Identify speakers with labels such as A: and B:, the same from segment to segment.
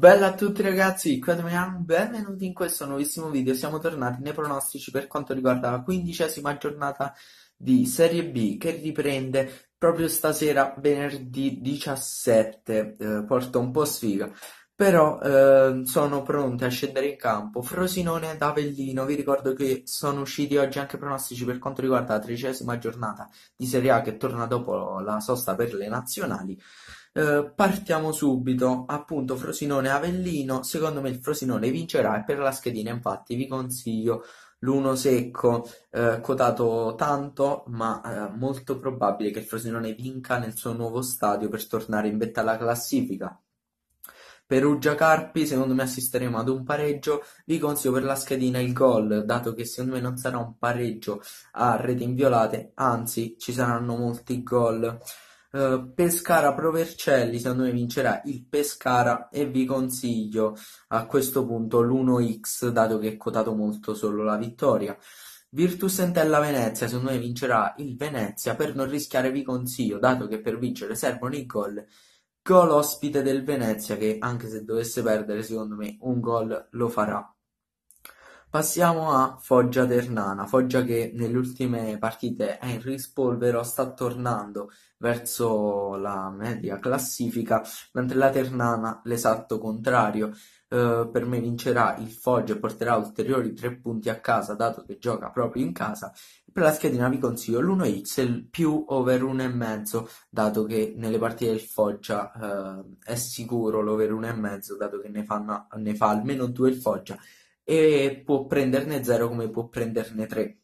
A: Bella a tutti ragazzi, qui Adrian, benvenuti in questo nuovissimo video, siamo tornati nei pronostici per quanto riguarda la quindicesima giornata di Serie B che riprende proprio stasera venerdì 17, eh, porta un po' sfiga. Però eh, sono pronte a scendere in campo Frosinone ed Avellino. Vi ricordo che sono usciti oggi anche pronostici per quanto riguarda la tredicesima giornata di Serie A che torna dopo la sosta per le nazionali. Eh, partiamo subito, appunto Frosinone-Avellino. Secondo me il Frosinone vincerà e per la schedina infatti vi consiglio l'uno secco eh, cotato tanto ma eh, molto probabile che il Frosinone vinca nel suo nuovo stadio per tornare in vetta alla classifica Perugia-Carpi secondo me assisteremo ad un pareggio, vi consiglio per la schedina il gol, dato che secondo me non sarà un pareggio a reti inviolate, anzi ci saranno molti gol. Uh, eh, Pescara Provercelli, secondo me vincerà il Pescara e vi consiglio a questo punto l'1x dato che è quotato molto solo la vittoria. Virtus Entella Venezia, secondo me vincerà il Venezia per non rischiare vi consiglio dato che per vincere servono i gol gol ospite del Venezia che, anche se dovesse perdere, secondo me un gol lo farà. Passiamo a Foggia Ternana, Foggia che nelle ultime partite è in rispolvero, sta tornando verso la media classifica, mentre la Ternana l'esatto contrario. Eh, per me vincerà il Foggia e porterà ulteriori 3 punti a casa, dato che gioca proprio in casa. Per la schedina vi consiglio l'1x più over 1,5, dato che nelle partite del Foggia eh, è sicuro l'over 1,5, dato che ne, fanno, ne fa almeno 2 il Foggia e può prenderne 0 come può prenderne 3.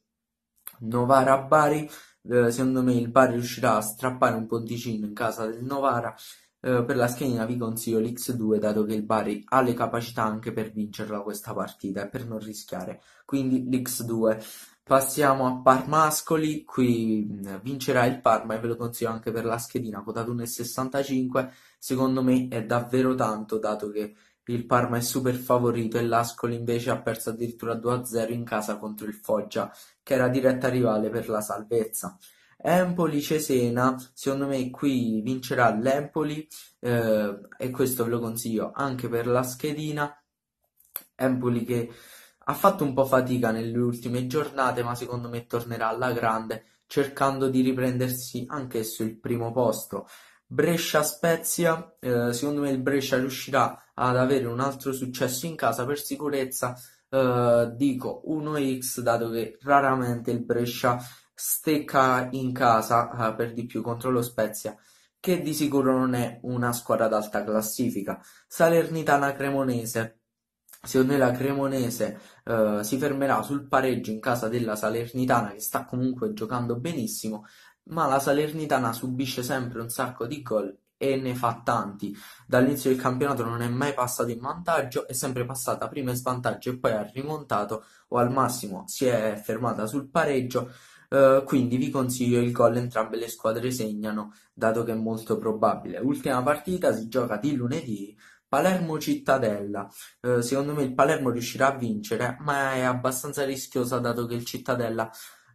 A: Novara Bari, eh, secondo me il Bari riuscirà a strappare un ponticino in casa del Novara. Eh, per la schiena vi consiglio l'X2 dato che il Bari ha le capacità anche per vincerla questa partita e per non rischiare. Quindi l'X2. Passiamo a Parmascoli, qui mm, vincerà il Parma e ve lo consiglio anche per la schedina, quotato 1,65, secondo me è davvero tanto dato che il Parma è super favorito e l'Ascoli invece ha perso addirittura 2-0 in casa contro il Foggia, che era diretta rivale per la salvezza. Empoli-Cesena, secondo me qui vincerà l'Empoli eh, e questo ve lo consiglio anche per la schedina. Empoli che ha fatto un po' fatica nelle ultime giornate, ma secondo me tornerà alla grande cercando di riprendersi anch'esso il primo posto. Brescia-Spezia, eh, secondo me il Brescia riuscirà ad avere un altro successo in casa per sicurezza. Eh, dico 1x dato che raramente il Brescia stecca in casa eh, per di più contro lo Spezia che di sicuro non è una squadra d'alta classifica Salernitana Cremonese secondo me la Cremonese eh, si fermerà sul pareggio in casa della Salernitana che sta comunque giocando benissimo ma la Salernitana subisce sempre un sacco di gol e ne fa tanti. Dall'inizio del campionato non è mai passata in vantaggio, è sempre passata prima in svantaggio e poi ha rimontato o al massimo si è fermata sul pareggio. Uh, quindi vi consiglio il gol entrambe le squadre segnano, dato che è molto probabile. Ultima partita si gioca di lunedì. Palermo Cittadella. Uh, eh, secondo me il Palermo riuscirà a vincere, ma è abbastanza rischiosa dato che il Cittadella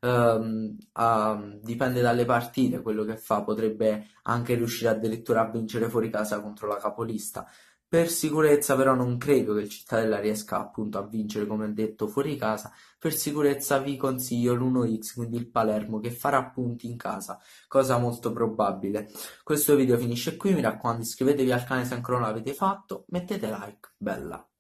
A: Ehm, a, dipende dalle partite quello che fa, potrebbe anche riuscire addirittura a vincere fuori casa contro la capolista. Per sicurezza però non credo che il Cittadella riesca appunto a vincere come ho detto fuori casa, per sicurezza vi consiglio l'1x, quindi il Palermo che farà punti in casa, cosa molto probabile. Questo video finisce qui, mi raccomando iscrivetevi al canale se ancora non l'avete fatto, mettete like, bella!